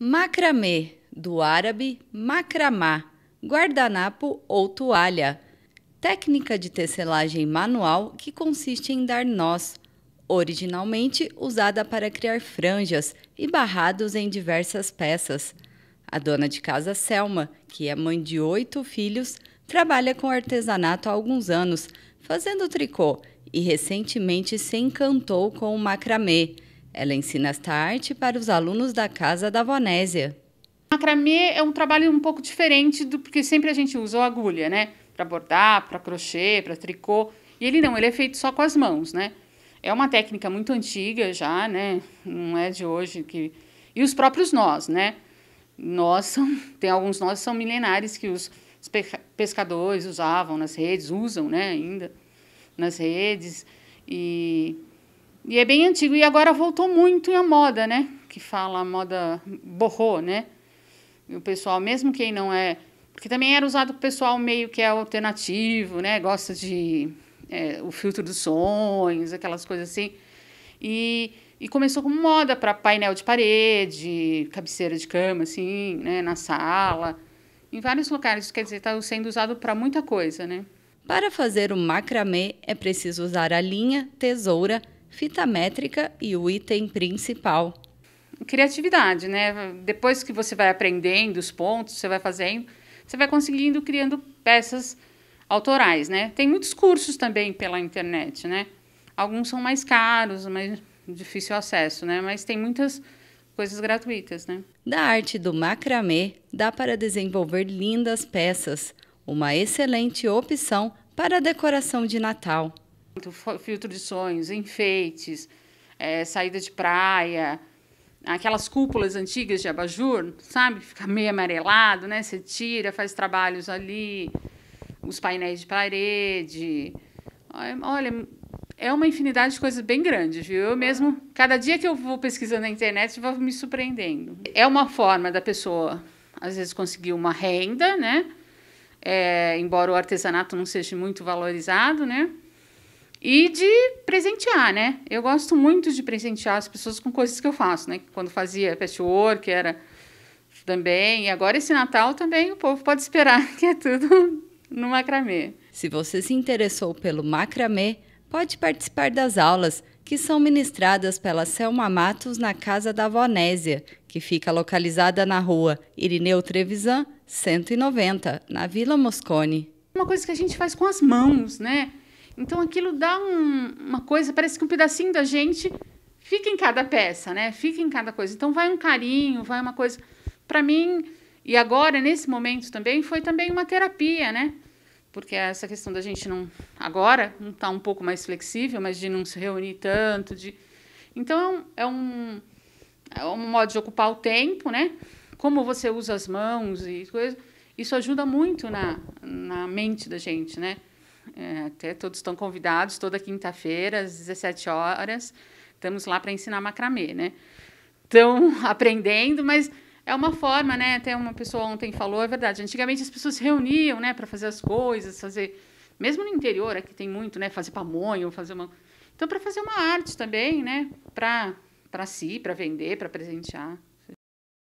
Macramê, do árabe macramá, guardanapo ou toalha. Técnica de tecelagem manual que consiste em dar nós, originalmente usada para criar franjas e barrados em diversas peças. A dona de casa Selma, que é mãe de oito filhos, trabalha com artesanato há alguns anos, fazendo tricô e recentemente se encantou com o macramê. Ela ensina esta arte para os alunos da Casa da Vonésia. Macramê ah, é um trabalho um pouco diferente do porque sempre a gente usa a agulha, né? Para bordar, para crochê, para tricô. E ele não, ele é feito só com as mãos, né? É uma técnica muito antiga já, né? Não é de hoje que e os próprios nós, né? Nós são, tem alguns nós são milenares que os pescadores usavam nas redes, usam, né, ainda nas redes e e é bem antigo. E agora voltou muito a moda, né? Que fala, a moda borrou, né? E o pessoal, mesmo quem não é. Porque também era usado para o pessoal meio que é alternativo, né? Gosta de. É, o filtro dos sonhos, aquelas coisas assim. E, e começou como moda para painel de parede, cabeceira de cama, assim, né? Na sala. Em vários lugares. quer dizer, está sendo usado para muita coisa, né? Para fazer o macramê é preciso usar a linha, tesoura fita métrica e o item principal. Criatividade, né? Depois que você vai aprendendo os pontos, você vai fazendo, você vai conseguindo criando peças autorais, né? Tem muitos cursos também pela internet, né? Alguns são mais caros, mais difícil acesso, né? Mas tem muitas coisas gratuitas, né? Da arte do macramê dá para desenvolver lindas peças, uma excelente opção para decoração de Natal filtro de sonhos, enfeites, é, saída de praia, aquelas cúpulas antigas de abajur, sabe? Fica meio amarelado, né? Você tira, faz trabalhos ali, os painéis de parede. Olha, é uma infinidade de coisas bem grandes, viu? Eu mesmo, cada dia que eu vou pesquisando na internet, vou me surpreendendo. É uma forma da pessoa, às vezes, conseguir uma renda, né? É, embora o artesanato não seja muito valorizado, né? E de presentear, né? Eu gosto muito de presentear as pessoas com coisas que eu faço, né? Quando fazia patchwork, era também. E agora esse Natal também o povo pode esperar que é tudo no macramê. Se você se interessou pelo macramê, pode participar das aulas que são ministradas pela Selma Matos na Casa da Vonésia, que fica localizada na rua Irineu Trevisan, 190, na Vila Moscone. Uma coisa que a gente faz com as mãos, né? Então aquilo dá um, uma coisa, parece que um pedacinho da gente fica em cada peça, né? Fica em cada coisa. Então vai um carinho, vai uma coisa. Para mim, e agora nesse momento também foi também uma terapia, né? Porque essa questão da gente não agora não está um pouco mais flexível, mas de não se reunir tanto, de então é um, é um é modo de ocupar o tempo, né? Como você usa as mãos e coisas, isso ajuda muito na, na mente da gente, né? É, até todos estão convidados toda quinta-feira às 17 horas. Estamos lá para ensinar macramê, né? Estão aprendendo, mas é uma forma, né? Até uma pessoa ontem falou, é verdade. Antigamente as pessoas se reuniam, né, para fazer as coisas, fazer mesmo no interior, aqui tem muito, né, fazer pamonha, fazer uma Então para fazer uma arte também, né, para para si, para vender, para presentear.